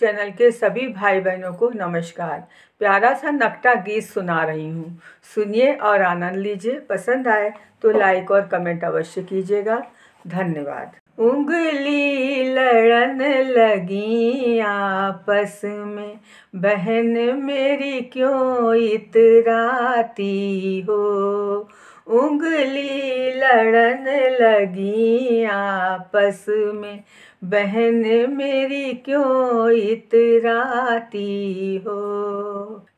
channel के सभी भाई बहनों को नमस्कार प्यारा सा नकटा गीत सुना रही हूँ सुनिए और आनंद लीजिए पसंद आए तो लाइक और कमेंट अवश्य कीजिएगा धन्यवाद उंगली लड़न लगी आपस में बहन मेरी क्यों इतराती हो उंगली लड़न लगी आपस में बहन मेरी क्यों इतराती हो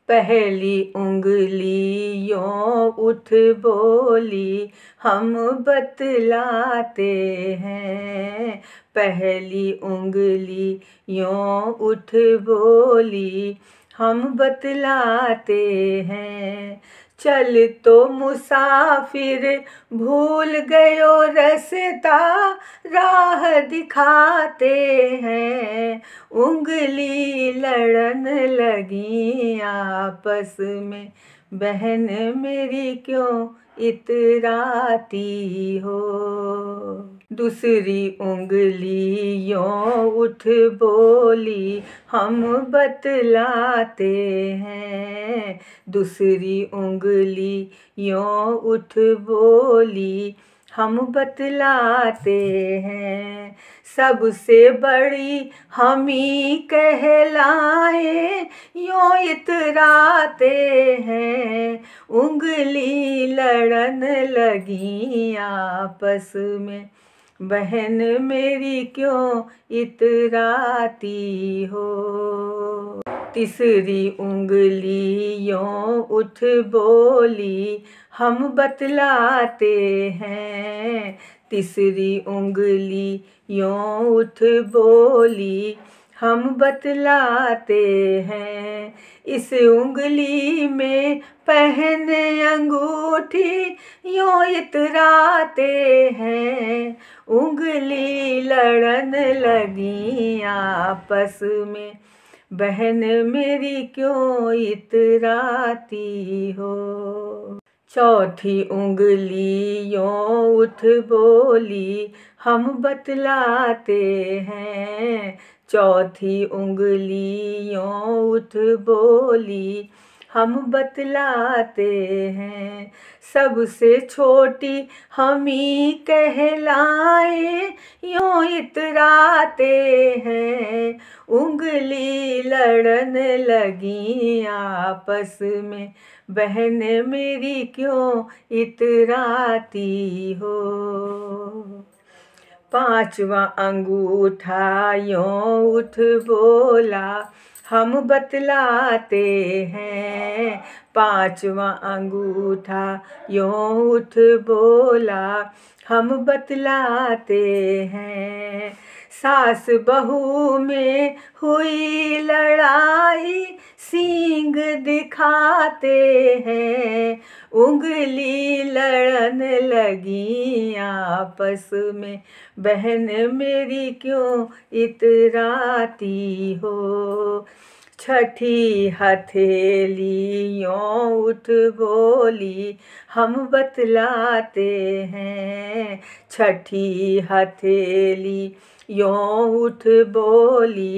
पहली उंगली यो उठ बोली हम बतलाते हैं पहली उंगली यो उठ बोली हम बतलाते हैं चल तो मुसाफिर भूल गयो रसता रा दिखाते हैं उंगली लड़न लगी आपस में बहन मेरी क्यों इतराती हो दूसरी उंगली यो उठ बोली हम बतलाते हैं दूसरी उंगली यो उठ बोली हम बतलाते हैं सबसे बड़ी हम ही कहलाए यो इतराते हैं उंगली लड़न लगी आपस में बहन मेरी क्यों इतराती हो तीसरी उंगली यो उठ बोली हम बतलाते हैं तीसरी उंगली यो उठ बोली हम बतलाते हैं इस उंगली में पहने अंगूठी यो इतराते हैं उंगली लड़न लगी आपस में बहन मेरी क्यों इतराती हो चौथी उंगली यो उठ बोली हम बतलाते हैं चौथी उंगली यो उठ बोली हम बतलाते हैं सबसे छोटी हम ही कहलाए यूँ इतराते हैं उंगली लड़न लगी आपस में बहन मेरी क्यों इतराती हो पांचवा अंगूठा यो उठ बोला हम बतलाते हैं पांचवा अंगूठा यो उठ बोला हम बतलाते हैं सास बहू में हुई लड़ाई सींग दिखाते हैं उंगली लड़न लगी आपस में बहन मेरी क्यों इतराती हो छठी हथेलियों उठ बोली हम बतलाते हैं छठी हथेली यो उठ बोली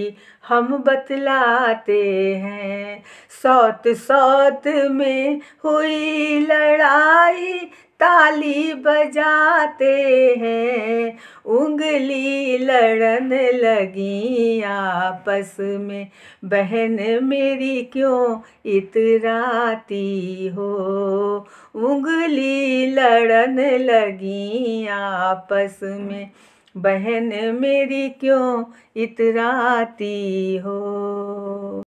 हम बतलाते हैं सौत सौत में हुई लड़ाई ताली बजाते हैं उंगली लड़न लगी आपस में बहन मेरी क्यों इतराती हो उंगली लड़न लगी आपस में बहन मेरी क्यों इतराती हो